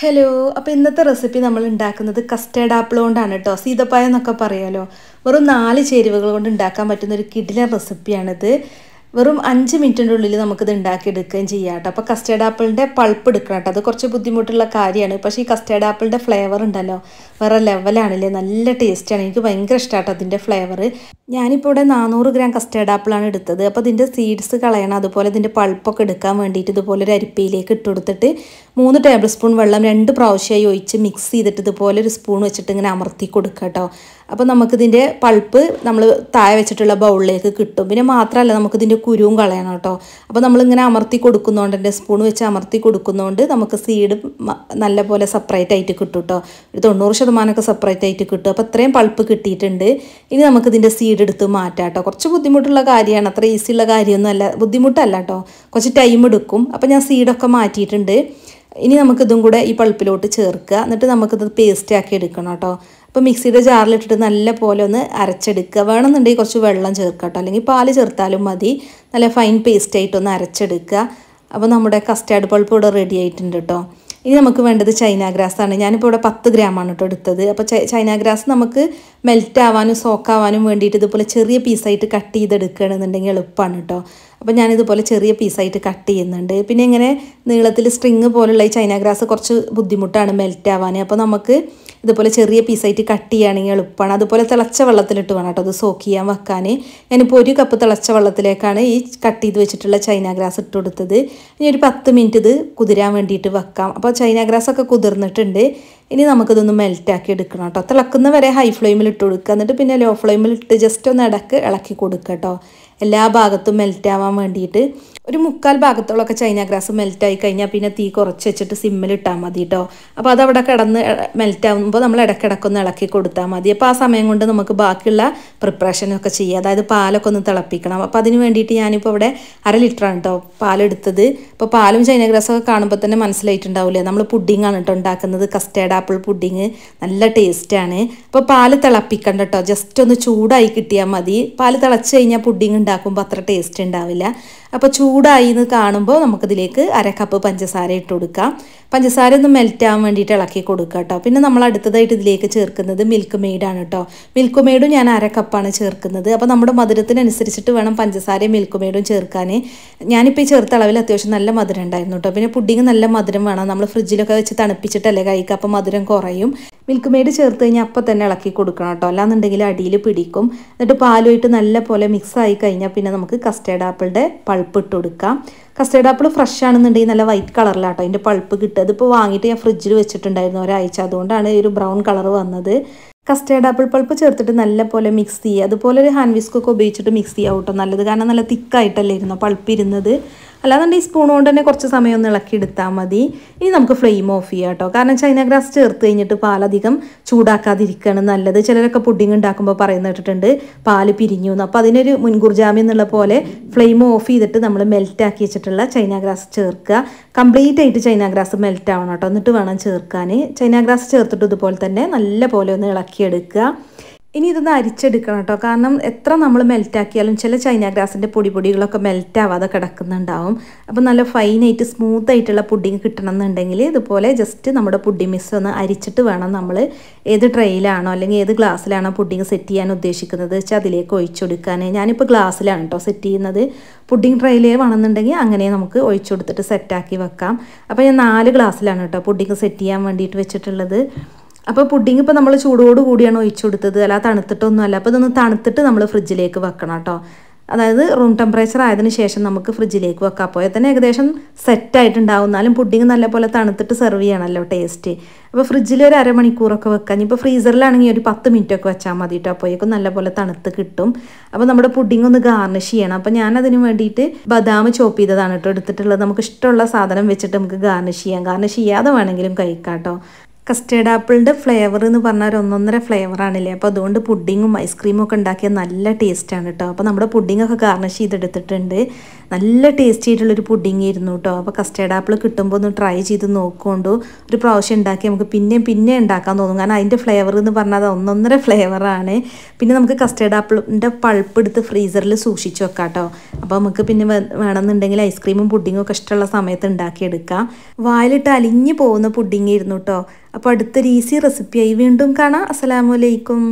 hello അപ്പോൾ ഇന്നത്തെ recipe നമ്മൾ ഉണ്ടാക്കുന്നത് കസ്റ്റേഡ് ആപ്പിൾ കൊണ്ടാണ് കേട്ടോ സീതപ്പായ എന്നൊക്കെ പറയാമല്ലോ വെറും നാല് ചേരുവകൾ കൊണ്ട് ഉണ്ടാക്കാൻ പറ്റുന്ന ഒരു കിടിലൻ റെസിപ്പിയാണിത് വെറും അഞ്ച് മിനിറ്റിൻ്റെ ഉള്ളിൽ നമുക്കിത് ഉണ്ടാക്കിയെടുക്കുകയും ചെയ്യാം കേട്ടോ അപ്പോൾ കസ്റ്റേഡ് ആപ്പിളിൻ്റെ പൾപ്പ് എടുക്കണം കേട്ടോ അത് കുറച്ച് ബുദ്ധിമുട്ടുള്ള കാര്യമാണ് പക്ഷേ ഈ കസ്റ്റേഡ് ആപ്പിളിൻ്റെ ഫ്ലേവർ ഉണ്ടല്ലോ വേറെ ലെവലാണല്ലേ നല്ല ടേസ്റ്റാണ് എനിക്ക് ഭയങ്കര ഇഷ്ടമാട്ടോ അതിൻ്റെ ഫ്ലേവർ ഞാനിപ്പോൾ ഇവിടെ നാനൂറ് ഗ്രാം കസ്റ്റേഡ് ആപ്പിളാണ് എടുത്തത് അപ്പോൾ ഇതിൻ്റെ സീഡ്സ് കളയണം അതുപോലെ ഇതിൻ്റെ പൾപ്പൊക്കെ എടുക്കാൻ വേണ്ടിയിട്ട് ഇതുപോലെ ഒരു അരിപ്പയിലേക്ക് ഇട്ട് കൊടുത്തിട്ട് മൂന്ന് ടേബിൾ സ്പൂൺ വെള്ളം രണ്ട് പ്രാവശ്യമായി ഒഴിച്ച് മിക്സ് ചെയ്തിട്ട് ഇതുപോലെ ഒരു സ്പൂൺ വെച്ചിട്ട് ഇങ്ങനെ അമർത്തി കൊടുക്കുക കേട്ടോ അപ്പോൾ നമുക്കിതിൻ്റെ പൾപ്പ് നമ്മൾ താഴെ വെച്ചിട്ടുള്ള ബൗളിലേക്ക് കിട്ടും പിന്നെ മാത്രമല്ല നമുക്കിതിൻ്റെ കുരുവും കളയണം കേട്ടോ അപ്പോൾ നമ്മളിങ്ങനെ അമർത്തി കൊടുക്കുന്നതുകൊണ്ട് എൻ്റെ സ്പൂൺ വെച്ച് അമർത്തി കൊടുക്കുന്നതുകൊണ്ട് നമുക്ക് സീഡ് നല്ല പോലെ സെപ്പറേറ്റ് ആയിട്ട് കിട്ടും കേട്ടോ ഒരു തൊണ്ണൂറ് ശതമാനമൊക്കെ സെപ്പറേറ്റ് ആയിട്ട് കിട്ടും അപ്പോൾ അത്രയും പൾപ്പ് കിട്ടിയിട്ടുണ്ട് ഇനി നമുക്കിതിൻ്റെ സീഡ് എടുത്ത് മാറ്റാം കേട്ടോ കുറച്ച് ബുദ്ധിമുട്ടുള്ള കാര്യമാണ് അത്ര ഉള്ള കാര്യമൊന്നുമല്ല ബുദ്ധിമുട്ടല്ല കേട്ടോ കുറച്ച് ടൈം എടുക്കും അപ്പോൾ ഞാൻ സീഡൊക്കെ മാറ്റിയിട്ടുണ്ട് ഇനി നമുക്കിതും കൂടെ ഈ പൾപ്പിലോട്ട് ചേർക്കുക എന്നിട്ട് നമുക്കിത് പേസ്റ്റ് ആക്കി എടുക്കണം കേട്ടോ അപ്പോൾ മിക്സിയുടെ ജാറിലിട്ടിട്ട് നല്ല പോലെ ഒന്ന് അരച്ചെടുക്കുക വേണമെന്നുണ്ടെങ്കിൽ കുറച്ച് വെള്ളം ചേർക്കുക അല്ലെങ്കിൽ പാല് ചേർത്താലും മതി നല്ല ഫൈൻ ഒന്ന് അരച്ചെടുക്കുക അപ്പോൾ നമ്മുടെ കസ്റ്റാർഡ് പൾപ്പ് ഇവിടെ റെഡി ആയിട്ടുണ്ട് കേട്ടോ ഇനി നമുക്ക് വേണ്ടത് ചൈന ഗ്രാസാണ് ഞാനിപ്പോൾ ഇവിടെ പത്ത് ഗ്രാമാണ് കേട്ടോ എടുത്തത് അപ്പോൾ ചൈന ഗ്രാസ് നമുക്ക് മെൽറ്റ് ആവാനും സോക്കാവാനും വേണ്ടിയിട്ട് ഇതുപോലെ ചെറിയ പീസായിട്ട് കട്ട് ചെയ്തെടുക്കുകയാണെന്നുണ്ടെങ്കിൽ എളുപ്പമാണ് കേട്ടോ അപ്പോൾ ഞാനിതുപോലെ ചെറിയ പീസായിട്ട് കട്ട് ചെയ്യുന്നുണ്ട് പിന്നെ ഇങ്ങനെ നീളത്തിൽ സ്ട്രിങ് പോലുള്ള ഈ ചൈന ഗ്രാസ് കുറച്ച് ബുദ്ധിമുട്ടാണ് മെൽറ്റ് ആവാൻ അപ്പോൾ നമുക്ക് ഇതുപോലെ ചെറിയ പീസായിട്ട് കട്ട് ചെയ്യുകയാണെങ്കിൽ എളുപ്പമാണ് അതുപോലെ തിളച്ച വെള്ളത്തിലിട്ട് വേണം കേട്ടോ അത് സോക്ക് ചെയ്യാൻ വെക്കാൻ ഞാനിപ്പോൾ ഒരു കപ്പ് തിളച്ച വെള്ളത്തിലേക്കാണ് ഈ കട്ട് ചെയ്ത് വെച്ചിട്ടുള്ള ചൈന ഗ്രാസ് ഇട്ട് കൊടുത്തത് ഇനി ഒരു പത്ത് മിനിറ്റ് ഇത് കുതിരാൻ വേണ്ടിയിട്ട് വെക്കാം അപ്പോൾ ചൈന ഗ്രാസ് ഒക്കെ കുതിർന്നിട്ടുണ്ട് ഇനി നമുക്കിതൊന്ന് മെൽറ്റാക്കി എടുക്കണം കേട്ടോ തിളക്കുന്ന വരെ ഹൈ ഫ്ലെയിമിൽ ഇട്ട് കൊടുക്കുക എന്നിട്ട് പിന്നെ ലോ ഫ്ലെയിമിൽ ഇട്ട് ജസ്റ്റ് ഒന്ന് ഇടക്ക് ഇളക്കി കൊടുക്കുക കേട്ടോ എല്ലാ ഭാഗത്തും മെൽറ്റ് ആവാൻ വേണ്ടിയിട്ട് ഒരു മുക്കാൽ ഭാഗത്തോളമൊക്കെ ചൈന ഗ്രാസ് മെൽറ്റായി കഴിഞ്ഞാൽ പിന്നെ തീ കുറച്ച് വെച്ചിട്ട് സിമ്മിൽ ഇട്ടാൽ മതി കേട്ടോ അപ്പോൾ അതവിടെ കിടന്ന് മെൽറ്റ് ആകുമ്പോൾ നമ്മൾ ഒന്ന് ഇളക്കി കൊടുത്താൽ മതി അപ്പോൾ ആ സമയം കൊണ്ട് നമുക്ക് ബാക്കിയുള്ള പ്രിപ്പറേഷനൊക്കെ ചെയ്യാം അതായത് പാലൊക്കെ ഒന്ന് തിളപ്പിക്കണം അപ്പോൾ അതിന് വേണ്ടിയിട്ട് ഞാനിപ്പോൾ ഇവിടെ അര ലിറ്ററാണ് കേട്ടോ പാലെടുത്തത് അപ്പോൾ പാലും ചൈന ഗ്രാസൊക്കെ കാണുമ്പോൾ തന്നെ മനസ്സിലായിട്ടുണ്ടാവില്ലേ നമ്മൾ പുഡിങ്ങാണ് കേട്ടോ ഉണ്ടാക്കുന്നത് കസ്റ്റേഡ് ആപ്പിൾ പുഡിങ് നല്ല ടേസ്റ്റാണ് അപ്പോൾ പാല് തിളപ്പിക്കണ്ട കേട്ടോ ജസ്റ്റ് ഒന്ന് ചൂടായി കിട്ടിയാൽ മതി പാല് തിളച്ച് കഴിഞ്ഞാൽ പുഡിങ് ഉണ്ടാക്കുമ്പോൾ അത്ര ടേസ്റ്റ് ഉണ്ടാവില്ല അപ്പോൾ ചൂട് ചൂടായി എന്ന് കാണുമ്പോൾ നമുക്കിതിലേക്ക് അര കപ്പ് പഞ്ചസാര ഇട്ട് കൊടുക്കാം പഞ്ചസാര ഒന്ന് മെൽറ്റ് ആവാൻ വേണ്ടിയിട്ട് ഇളക്കി കൊടുക്കുക കേട്ടോ പിന്നെ നമ്മൾ അടുത്തതായിട്ട് ഇതിലേക്ക് ചേർക്കുന്നത് മിൽക്ക് മെയ്ഡാണ് കേട്ടോ മിൽക്ക് മെയ്ഡും ഞാൻ അര കപ്പാണ് ചേർക്കുന്നത് അപ്പോൾ നമ്മുടെ മധുരത്തിനനുസരിച്ചിട്ട് വേണം പഞ്ചസാരയും മിൽക്ക് മെയ്ഡും ചേർക്കാൻ ഞാനിപ്പോൾ ഈ ചേർത്ത അളവിൽ അത്യാവശ്യം നല്ല മധുരം ഉണ്ടായിരുന്നു കേട്ടോ പിന്നെ പുഡിങ് നല്ല മധുരം വേണം നമ്മൾ ഫ്രിഡ്ജിലൊക്കെ വെച്ച് തണുപ്പിച്ചിട്ടല്ലേ കഴിക്കുക അപ്പോൾ മധുരം കുറയും മിൽക്ക് മെയ്ഡ് ചേർത്ത് കഴിഞ്ഞാൽ അപ്പം തന്നെ ഇളക്കി കൊടുക്കണം കേട്ടോ അല്ലാന്നുണ്ടെങ്കിൽ അടിയിൽ പിടിക്കും എന്നിട്ട് പാലുമായിട്ട് നല്ല പോലെ മിക്സ് ആയി കഴിഞ്ഞാൽ പിന്നെ നമുക്ക് കസ്റ്റേഡ് ആപ്പിളുടെ പൾപ്പ് ഇട്ട് കൊടുക്കാം കസ്റ്റേഡ് ആപ്പിൾ ഫ്രഷ് ആണെന്നുണ്ടെങ്കിൽ നല്ല വൈറ്റ് കളറിലാണ് കേട്ടോ അതിൻ്റെ പൾപ്പ് കിട്ടുക അതിപ്പോൾ വാങ്ങിയിട്ട് ഞാൻ ഫ്രിഡ്ജിൽ വെച്ചിട്ടുണ്ടായിരുന്നു ഒരാഴ്ച അതുകൊണ്ടാണ് ഒരു ബ്രൗൺ കളർ വന്നത് കസ്റ്റേഡ് ആപ്പിൾ പൾപ്പ് ചേർത്തിട്ട് നല്ല പോലെ മിക്സ് ചെയ്യുക അതുപോലെ ഒരു ഹാൻഡ് വിസ്ക് ഉപയോഗിച്ചിട്ട് മിക്സ് ചെയ്യാം കേട്ടോ നല്ലത് കാരണം നല്ല തിക്കായിട്ടല്ലേ ഇരുന്നോ പൾപ്പ് ഇരുന്നത് അല്ലാതെ ഈ സ്പൂൺ കൊണ്ട് തന്നെ കുറച്ച് സമയം ഒന്ന് ഇളക്കി എടുത്താൽ മതി ഇനി നമുക്ക് ഫ്ലെയിം ഓഫ് ചെയ്യാം കേട്ടോ കാരണം ചൈന ഗ്രാസ് ചേർത്ത് കഴിഞ്ഞിട്ട് പാലധികം ചൂടാക്കാതിരിക്കുകയാണ് നല്ലത് ചിലരൊക്കെ പുഡിംഗ് ഉണ്ടാക്കുമ്പോൾ പറയുന്ന കേട്ടിട്ടുണ്ട് പാല് പിരിഞ്ഞു എന്ന് അപ്പോൾ അതിനൊരു മുൻകൂർ ജാമ്യം എന്നുള്ള പോലെ ഫ്ലെയിം ഓഫ് ചെയ്തിട്ട് നമ്മൾ മെൽറ്റ് ആക്കി വെച്ചിട്ടുള്ള ചൈന ഗ്രാസ് ചേർക്കുക കംപ്ലീറ്റ് ആയിട്ട് ചൈന ഗ്രാസ് മെൽറ്റ് ആവണം കേട്ടോ എന്നിട്ട് വേണം ചേർക്കാൻ ചൈന ഗ്രാസ് ചേർത്തിട്ട് ഇതുപോലെ തന്നെ നല്ല പോലെ ഒന്ന് ഇളക്കിയെടുക്കുക ഇനി ഇതൊന്ന് അരിച്ചെടുക്കണം കേട്ടോ കാരണം എത്ര നമ്മൾ മെൽറ്റാക്കിയാലും ചില ചൈന ഗ്രാസിൻ്റെ പൊടി പൊടികളൊക്കെ മെൽറ്റാവാതെ കിടക്കുന്നുണ്ടാവും അപ്പോൾ നല്ല ഫൈനായിട്ട് സ്മൂത്ത് ആയിട്ടുള്ള പുഡിങ് കിട്ടണം എന്നുണ്ടെങ്കിൽ ഇതുപോലെ ജസ്റ്റ് നമ്മുടെ പുഡിംഗ് മിസ് ഒന്ന് അരിച്ചിട്ട് വേണം നമ്മൾ ഏത് ട്രെയിലാണോ അല്ലെങ്കിൽ ഏത് ഗ്ലാസ്സിലാണോ പുഡിങ് സെറ്റ് ചെയ്യാൻ ഉദ്ദേശിക്കുന്നത് വെച്ചാൽ അതിലേക്ക് കൊടുക്കാൻ ഞാനിപ്പോൾ ഗ്ലാസ്സിലാണ് കേട്ടോ സെറ്റ് ചെയ്യുന്നത് പുഡിങ് ട്രെയിലേ വേണമെന്നുണ്ടെങ്കിൽ അങ്ങനെ നമുക്ക് ഒഴിച്ചു കൊടുത്തിട്ട് സെറ്റാക്കി വെക്കാം അപ്പോൾ ഞാൻ നാല് ഗ്ലാസ്സിലാണ് കേട്ടോ പുഡിങ് സെറ്റ് ചെയ്യാൻ വേണ്ടിയിട്ട് വെച്ചിട്ടുള്ളത് അപ്പോൾ പുഡിങ് ഇപ്പോൾ നമ്മൾ ചൂടോട് കൂടിയാണ് ഒഴിച്ചു കൊടുത്തത് അല്ല തണുത്തിട്ടൊന്നും അല്ല അപ്പോൾ ഇതൊന്ന് തണുത്തിട്ട് നമ്മൾ ഫ്രിഡ്ജിലേക്ക് വെക്കണം കേട്ടോ അതായത് റൂം ടെമ്പറേച്ചർ ആയതിനു ശേഷം നമുക്ക് ഫ്രിഡ്ജിലേക്ക് വെക്കാം അപ്പോൾ തന്നെ ഏകദേശം സെറ്റായിട്ടുണ്ടാവും എന്നാലും പുഡിങ് നല്ലപോലെ തണുത്തിട്ട് സെർവ് ചെയ്യണമല്ലോ ടേസ്റ്റ് അപ്പോൾ ഫ്രിഡ്ജിൽ ഒരു അരമണിക്കൂറൊക്കെ വെക്കാം ഇപ്പോൾ ഫ്രീസറിലാണെങ്കിൽ ഒരു പത്ത് മിനിറ്റൊക്കെ വെച്ചാൽ മതി കേട്ടോ അപ്പോഴേക്കും നല്ലപോലെ തണുത്ത് കിട്ടും അപ്പോൾ നമ്മുടെ പുഡിങ് ഒന്ന് ഗാർണിഷ് ചെയ്യണം അപ്പോൾ ഞാനതിന് വേണ്ടിയിട്ട് ബദാം ചോപ്പ് ചെയ്തതാണ് കേട്ടോ എടുത്തിട്ടുള്ളത് നമുക്ക് ഇഷ്ടമുള്ള സാധനം വെച്ചിട്ട് നമുക്ക് ഗാർണിഷ് ചെയ്യാം ഗാർണിഷ് ചെയ്യാതെ വേണമെങ്കിലും കഴിക്കാം കേട്ടോ കസ്റ്റേർഡ് ആപ്പിളിൻ്റെ ഫ്ലേവർ എന്ന് പറഞ്ഞാൽ ഒന്നൊന്നര ഫ്ലേവർ ആണല്ലേ അപ്പോൾ അതുകൊണ്ട് പുഡിങ്ങും ഐസ്ക്രീമും ഒക്കെ ഉണ്ടാക്കിയാൽ നല്ല ടേസ്റ്റാണ് കേട്ടോ അപ്പോൾ നമ്മുടെ പുഡിങ്ങൊക്കെ ഗാർണിഷ് ചെയ്തെടുത്തിട്ടുണ്ട് നല്ല ടേസ്റ്റി ആയിട്ടുള്ളൊരു പുഡിങ് ആയിരുന്നു കേട്ടോ അപ്പോൾ കസ്റ്റേഡ് ആപ്പിൾ കിട്ടുമ്പോൾ ഒന്ന് ട്രൈ ചെയ്ത് നോക്കുകൊണ്ട് ഒരു പ്രാവശ്യം ഉണ്ടാക്കി നമുക്ക് പിന്നെയും പിന്നെ ഉണ്ടാക്കാൻ തോന്നും കാരണം അതിൻ്റെ ഫ്ലേവർ എന്ന് പറഞ്ഞാൽ അത് ഒന്നൊന്നര ഫ്ലേവറാണ് പിന്നെ നമുക്ക് കസ്റ്റേഡ് ആപ്പിളിൻ്റെ പൾപ്പ് എടുത്ത് ഫ്രീസറിൽ സൂക്ഷിച്ച് വെക്കാം കേട്ടോ അപ്പോൾ നമുക്ക് പിന്നെ വേണമെന്നുണ്ടെങ്കിൽ ഐസ്ക്രീമും പുഡിങ്ങും ഒക്കെ ഇഷ്ടമുള്ള സമയത്ത് ഉണ്ടാക്കിയെടുക്കാം വായിലിട്ട് അലിഞ്ഞു പോകുന്ന പുഡിങ് ആയിരുന്നു കേട്ടോ അപ്പോൾ അടുത്തൊരു ഈസി റെസിപ്പിയായി വീണ്ടും കാണാം അസ്സാമലൈക്കും